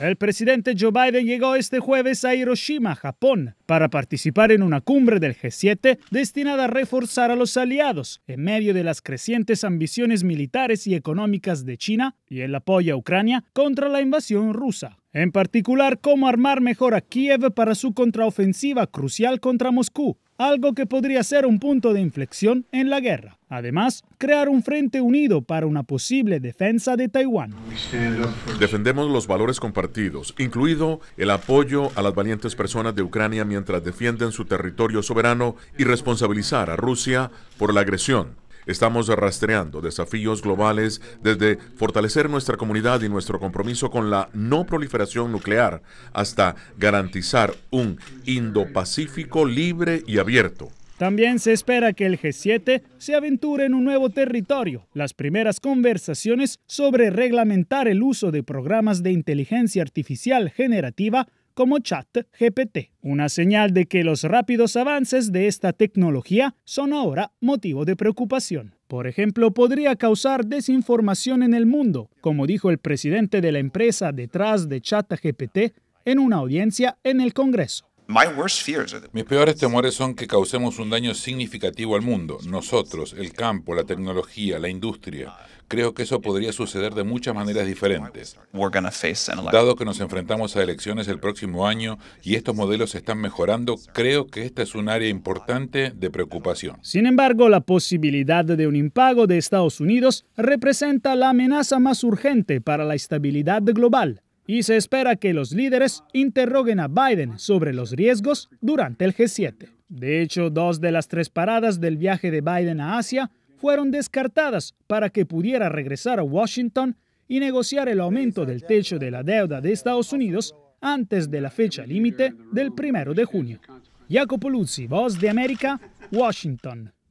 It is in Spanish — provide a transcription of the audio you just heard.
El presidente Joe Biden llegó este jueves a Hiroshima, Japón, para participar en una cumbre del G7 destinada a reforzar a los aliados en medio de las crecientes ambiciones militares y económicas de China y el apoyo a Ucrania contra la invasión rusa. En particular, cómo armar mejor a Kiev para su contraofensiva crucial contra Moscú algo que podría ser un punto de inflexión en la guerra. Además, crear un frente unido para una posible defensa de Taiwán. Defendemos los valores compartidos, incluido el apoyo a las valientes personas de Ucrania mientras defienden su territorio soberano y responsabilizar a Rusia por la agresión Estamos rastreando desafíos globales desde fortalecer nuestra comunidad y nuestro compromiso con la no proliferación nuclear hasta garantizar un Indo-Pacífico libre y abierto. También se espera que el G7 se aventure en un nuevo territorio. Las primeras conversaciones sobre reglamentar el uso de programas de inteligencia artificial generativa como ChatGPT, una señal de que los rápidos avances de esta tecnología son ahora motivo de preocupación. Por ejemplo, podría causar desinformación en el mundo, como dijo el presidente de la empresa detrás de ChatGPT en una audiencia en el Congreso. Mis peores temores son que causemos un daño significativo al mundo, nosotros, el campo, la tecnología, la industria. Creo que eso podría suceder de muchas maneras diferentes. Dado que nos enfrentamos a elecciones el próximo año y estos modelos están mejorando, creo que esta es un área importante de preocupación. Sin embargo, la posibilidad de un impago de Estados Unidos representa la amenaza más urgente para la estabilidad global y se espera que los líderes interroguen a Biden sobre los riesgos durante el G7. De hecho, dos de las tres paradas del viaje de Biden a Asia fueron descartadas para que pudiera regresar a Washington y negociar el aumento del techo de la deuda de Estados Unidos antes de la fecha límite del primero de junio. Jacopo Luzzi, Voz de América, Washington.